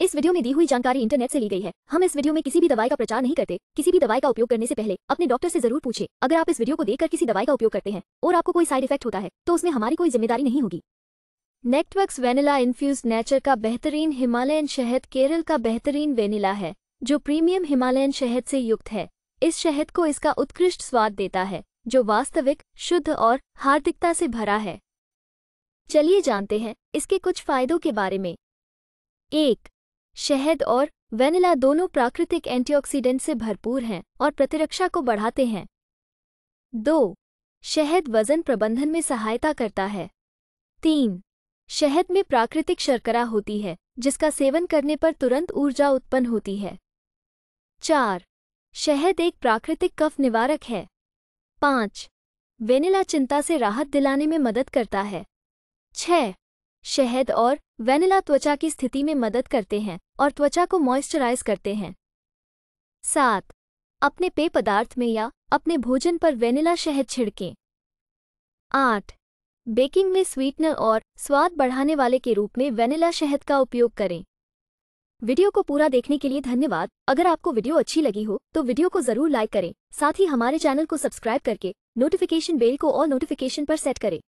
इस वीडियो में दी हुई जानकारी इंटरनेट से ली गई है हम इस वीडियो में किसी भी दवाई का प्रचार नहीं करते किसी भी दवाई का उपयोग करने से पहले अपने डॉक्टर से जरूर पूछे अगर आप इस वीडियो को देखकर किसी दवाई का उपयोग करते हैं और आपको कोई साइड इफेक्ट होता है तो उसमें हमारी कोई जिम्मेदारी नहीं होगी नेटवर्क वेनिला इन्फ्यूज नेचर का बेहतरीन हिमालयन शहद केरल का बेहतरीन वेनिला है जो प्रीमियम हिमालयन शहद से युक्त है इस शहद को इसका उत्कृष्ट स्वाद देता है जो वास्तविक शुद्ध और हार्दिकता से भरा है चलिए जानते हैं इसके कुछ फायदों के बारे में एक शहद और वेनिला दोनों प्राकृतिक एंटीऑक्सीडेंट से भरपूर हैं और प्रतिरक्षा को बढ़ाते हैं दो शहद वजन प्रबंधन में सहायता करता है तीन शहद में प्राकृतिक शर्करा होती है जिसका सेवन करने पर तुरंत ऊर्जा उत्पन्न होती है चार शहद एक प्राकृतिक कफ निवारक है पाँच वेनिला चिंता से राहत दिलाने में मदद करता है छ शहद और वेनिला त्वचा की स्थिति में मदद करते हैं और त्वचा को मॉइस्चराइज करते हैं सात अपने पेय पदार्थ में या अपने भोजन पर वेनिला शहद छिड़कें आठ बेकिंग में स्वीटनर और स्वाद बढ़ाने वाले के रूप में वेनिला शहद का उपयोग करें वीडियो को पूरा देखने के लिए धन्यवाद अगर आपको वीडियो अच्छी लगी हो तो वीडियो को जरूर लाइक करें साथ ही हमारे चैनल को सब्सक्राइब करके नोटिफिकेशन बेल को और नोटिफिकेशन पर सेट करें